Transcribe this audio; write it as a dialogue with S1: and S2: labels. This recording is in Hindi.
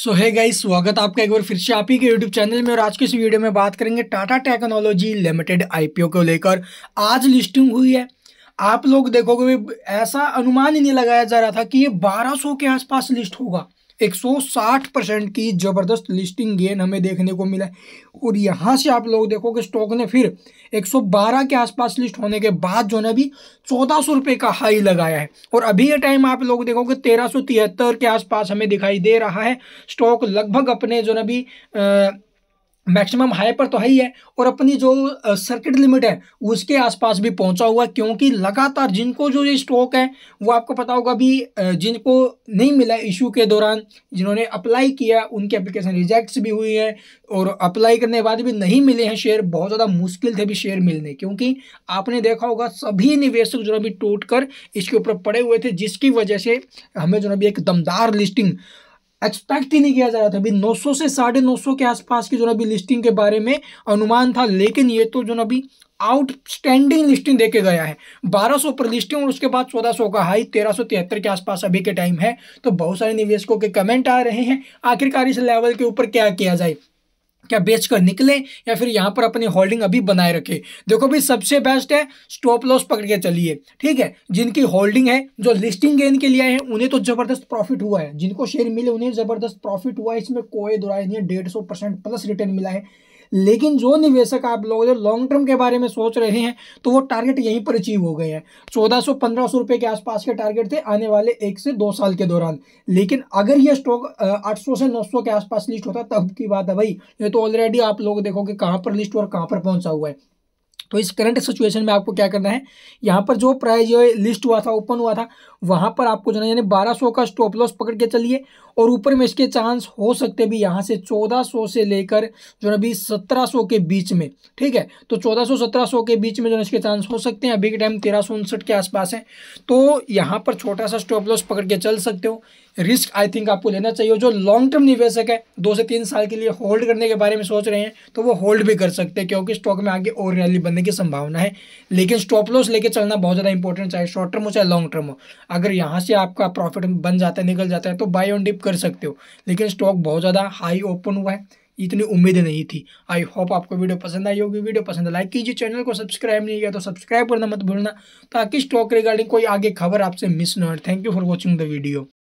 S1: सो है गाइस स्वागत आपका एक बार फिर से आप ही के यूट्यूब चैनल में और आज के इस वीडियो में बात करेंगे टाटा टेक्नोलॉजी लिमिटेड आईपीओ को लेकर आज लिस्टिंग हुई है आप लोग देखोगे ऐसा अनुमान ही नहीं लगाया जा रहा था कि ये 1200 के आसपास लिस्ट होगा 160 परसेंट की ज़बरदस्त लिस्टिंग गेन हमें देखने को मिला और यहाँ से आप लोग देखो कि स्टॉक ने फिर 112 के आसपास लिस्ट होने के बाद जो है अभी चौदह सौ रुपये का हाई लगाया है और अभी ये टाइम आप लोग देखो कि तेरह के आसपास हमें दिखाई दे रहा है स्टॉक लगभग अपने जो है अभी मैक्सिमम हाई पर तो है ही है और अपनी जो सर्किट लिमिट है उसके आसपास भी पहुंचा हुआ है क्योंकि लगातार जिनको जो ये स्टॉक है वो आपको पता होगा भी जिनको नहीं मिला इशू के दौरान जिन्होंने अप्लाई किया उनकी एप्लीकेशन रिजेक्ट्स भी हुई है और अप्लाई करने के बाद भी नहीं मिले हैं शेयर बहुत ज़्यादा मुश्किल थे भी शेयर मिलने क्योंकि आपने देखा होगा सभी निवेशक जो है अभी टूट कर इसके ऊपर पड़े हुए थे जिसकी वजह से हमें जो है अभी एक दमदार लिस्टिंग एक्सपेक्ट ही नहीं किया जा रहा था अभी 900 से साढ़े नौ के आसपास की जो ना अभी लिस्टिंग के बारे में अनुमान था लेकिन ये तो जो ना अभी आउटस्टैंडिंग लिस्टिंग देके गया है 1200 पर लिस्टिंग और उसके बाद 1400 का हाई तिहत्तर के आसपास अभी के टाइम है तो बहुत सारे निवेशकों के कमेंट आ रहे हैं आखिरकार इस लेवल के ऊपर क्या किया जाए क्या बेचकर निकले या फिर यहाँ पर अपनी होल्डिंग अभी बनाए रखे देखो भाई सबसे बेस्ट है स्टॉप लॉस पकड़ के चलिए ठीक है जिनकी होल्डिंग है जो लिस्टिंग गेन के लिए आए हैं उन्हें तो ज़बरदस्त प्रॉफिट हुआ है जिनको शेयर मिले उन्हें ज़बरदस्त प्रॉफिट हुआ है इसमें कोई दुराई नहीं है डेढ़ सौ परसेंट प्लस रिटर्न मिला है लेकिन जो निवेशक आप लोग जो लॉन्ग टर्म के बारे में सोच रहे हैं तो वो टारगेट यहीं पर अचीव हो गए हैं चौदह सौ पंद्रह सौ रुपये के आसपास के टारगेट थे आने वाले एक से दो साल के दौरान लेकिन अगर ये स्टॉक आठ सौ से नौ सौ के आसपास लिस्ट होता तब की बात है भाई ये तो ऑलरेडी आप लोग देखो कि कहाँ पर लिस्ट और कहाँ पर पहुँचा हुआ है तो इस करंट सिचुएशन में आपको क्या करना है यहाँ पर जो प्राइस लिस्ट हुआ था ओपन हुआ था वहां पर आपको जाना यानी 1200 का स्टॉप लॉस पकड़ के चलिए और ऊपर में इसके चांस हो सकते भी यहां से 1400 से लेकर जो है अभी 1700 के बीच में ठीक है तो 1400 1700 के बीच में जो है इसके चांस हो सकते हैं अभी के टाइम तेरह के आसपास है तो यहां पर छोटा सा स्टॉप लॉस पकड़ के चल सकते हो रिस्क आई थिंक आपको लेना चाहिए जो लॉन्ग टर्म निवेशक है दो से तीन साल के लिए होल्ड करने के बारे में सोच रहे हैं तो वो होल्ड भी कर सकते हैं क्योंकि स्टॉक में आगे और रैली बनने की संभावना है लेकिन स्टॉप लॉस लेके चलना बहुत ज़्यादा इंपॉर्टेंट चाहे शॉर्ट टर्म हो चाहे लॉन्ग टर्म हो अगर यहाँ से आपका प्रॉफिट बन जाता है निकल जाता है तो बाय ऑन डिप कर सकते हो लेकिन स्टॉक बहुत ज़्यादा हाई ओपन हुआ है इतनी उम्मीद नहीं थी आई होप आपको वीडियो पसंद आई होगी वीडियो पसंद लाइक कीजिए चैनल को सब्सक्राइब नहीं किया तो सब्सक्राइब करना मत भूलना ताकि स्टॉक रिगार्डिंग कोई आगे खबर आपसे मिस न हो thank you for watching the video